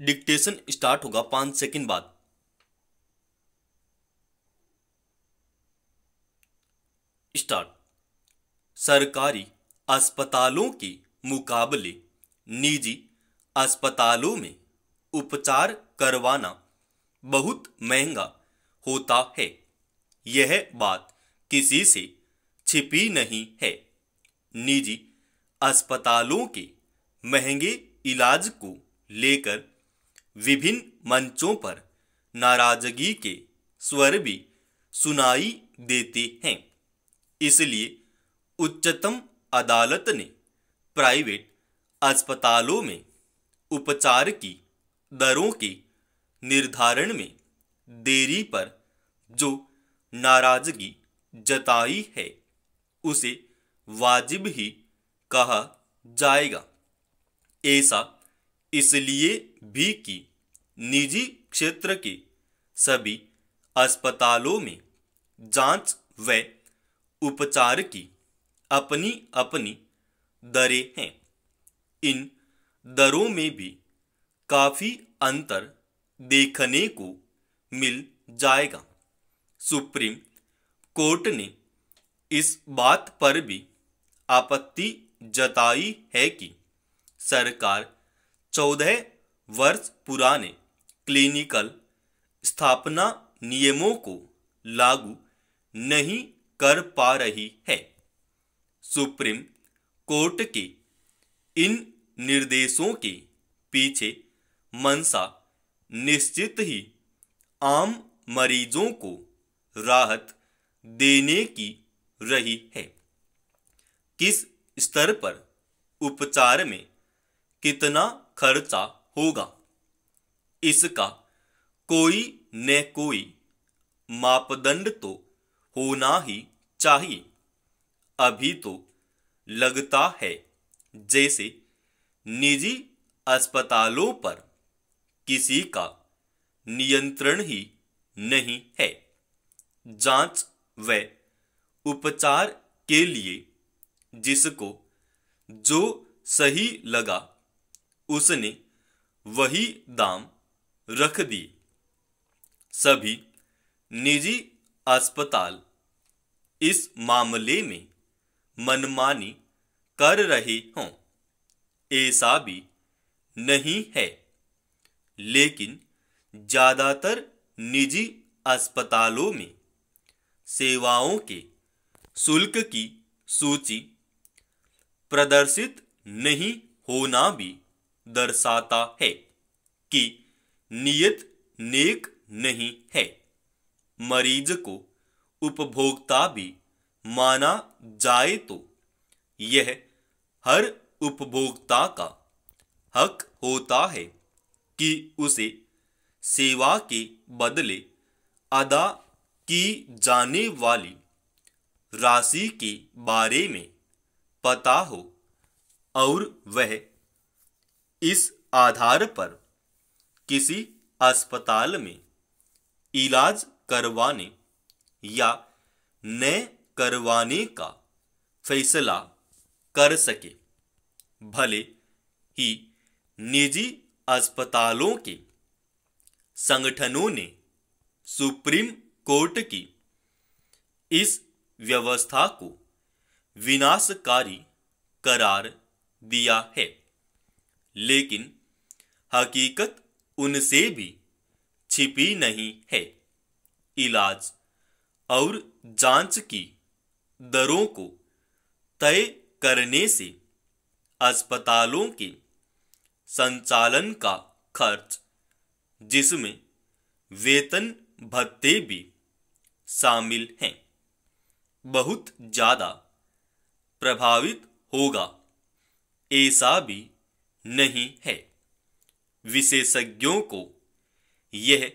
dictation start होगा पांच second बाद स्टार्ट सरकारी अस्पतालों के मुकाबले निजी अस्पतालों में उपचार करवाना बहुत महंगा होता है यह बात किसी से छिपी नहीं है निजी अस्पतालों के महंगे इलाज को लेकर विभिन्न मंचों पर नाराजगी के स्वर भी सुनाई देते हैं इसलिए उच्चतम अदालत ने प्राइवेट अस्पतालों में उपचार की दरों के निर्धारण में देरी पर जो नाराजगी जताई है उसे वाजिब ही कहा जाएगा ऐसा इसलिए भी कि निजी क्षेत्र के सभी अस्पतालों में जांच व उपचार की अपनी अपनी दरें हैं इन दरों में भी काफ़ी अंतर देखने को मिल जाएगा सुप्रीम कोर्ट ने इस बात पर भी आपत्ति जताई है कि सरकार चौदह वर्ष पुराने क्लिनिकल स्थापना नियमों को लागू नहीं कर पा रही है सुप्रीम कोर्ट के इन निर्देशों के पीछे मनसा निश्चित ही आम मरीजों को राहत देने की रही है किस स्तर पर उपचार में कितना खर्चा होगा इसका कोई न कोई मापदंड तो होना ही चाहिए अभी तो लगता है जैसे निजी अस्पतालों पर किसी का नियंत्रण ही नहीं है जांच व उपचार के लिए जिसको जो सही लगा उसने वही दाम रख दिए सभी निजी अस्पताल इस मामले में मनमानी कर रहे हों ऐसा भी नहीं है लेकिन ज़्यादातर निजी अस्पतालों में सेवाओं के शुल्क की सूची प्रदर्शित नहीं होना भी दर्शाता है कि नियत नेक नहीं है मरीज को उपभोक्ता भी माना जाए तो यह हर उपभोक्ता का हक होता है कि उसे सेवा के बदले अदा की जाने वाली राशि के बारे में पता हो और वह इस आधार पर किसी अस्पताल में इलाज करवाने या न करवाने का फैसला कर सके भले ही निजी अस्पतालों के संगठनों ने सुप्रीम कोर्ट की इस व्यवस्था को विनाशकारी करार दिया है लेकिन हकीकत उनसे भी छिपी नहीं है इलाज और जांच की दरों को तय करने से अस्पतालों के संचालन का खर्च जिसमें वेतन भत्ते भी शामिल हैं बहुत ज़्यादा प्रभावित होगा ऐसा भी नहीं है विशेषज्ञों को यह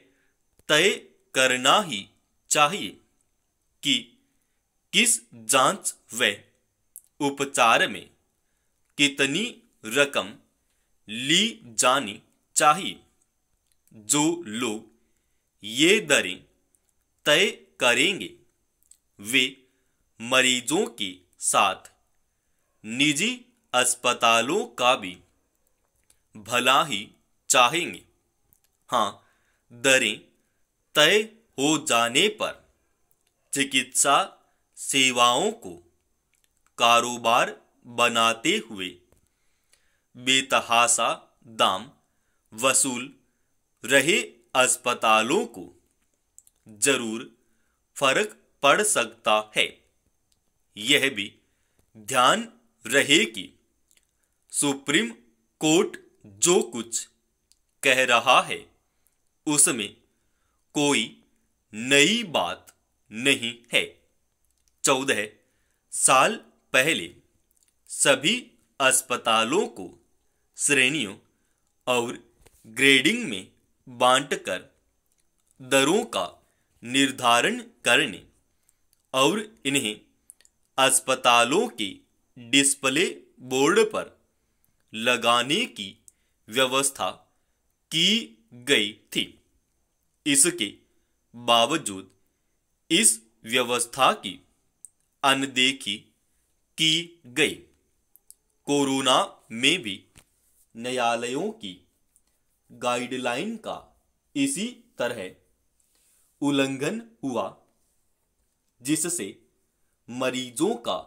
तय करना ही चाहिए कि किस जांच व उपचार में कितनी रकम ली जानी चाहिए जो लोग ये दरें तय करेंगे वे मरीजों के साथ निजी अस्पतालों का भी भला ही चाहेंगे हाँ दरें तय हो जाने पर चिकित्सा सेवाओं को कारोबार बनाते हुए बेतहासा दाम वसूल रहे अस्पतालों को जरूर फर्क पड़ सकता है यह भी ध्यान रहे कि सुप्रीम कोर्ट जो कुछ कह रहा है उसमें कोई नई बात नहीं है चौदह साल पहले सभी अस्पतालों को श्रेणियों और ग्रेडिंग में बांटकर दरों का निर्धारण करने और इन्हें अस्पतालों के डिस्प्ले बोर्ड पर लगाने की व्यवस्था की गई थी इसके बावजूद इस व्यवस्था की अनदेखी की गई कोरोना में भी न्यायालयों की गाइडलाइन का इसी तरह उल्लंघन हुआ जिससे मरीजों का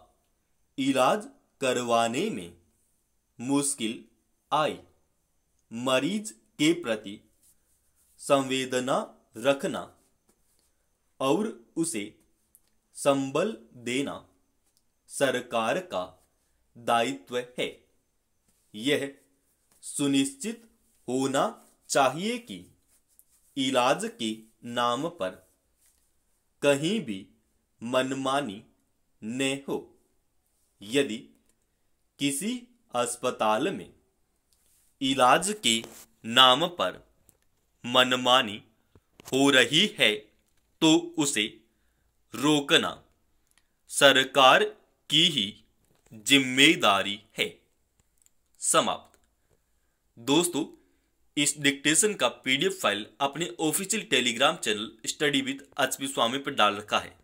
इलाज करवाने में मुश्किल आई मरीज के प्रति संवेदना रखना और उसे संबल देना सरकार का दायित्व है यह सुनिश्चित होना चाहिए कि इलाज के नाम पर कहीं भी मनमानी न हो यदि किसी अस्पताल में इलाज के नाम पर मनमानी हो रही है तो उसे रोकना सरकार की ही जिम्मेदारी है समाप्त दोस्तों इस डिक्टेशन का पीडीएफ फाइल अपने official Telegram channel study with अच्छी स्वामी पर डाल रखा है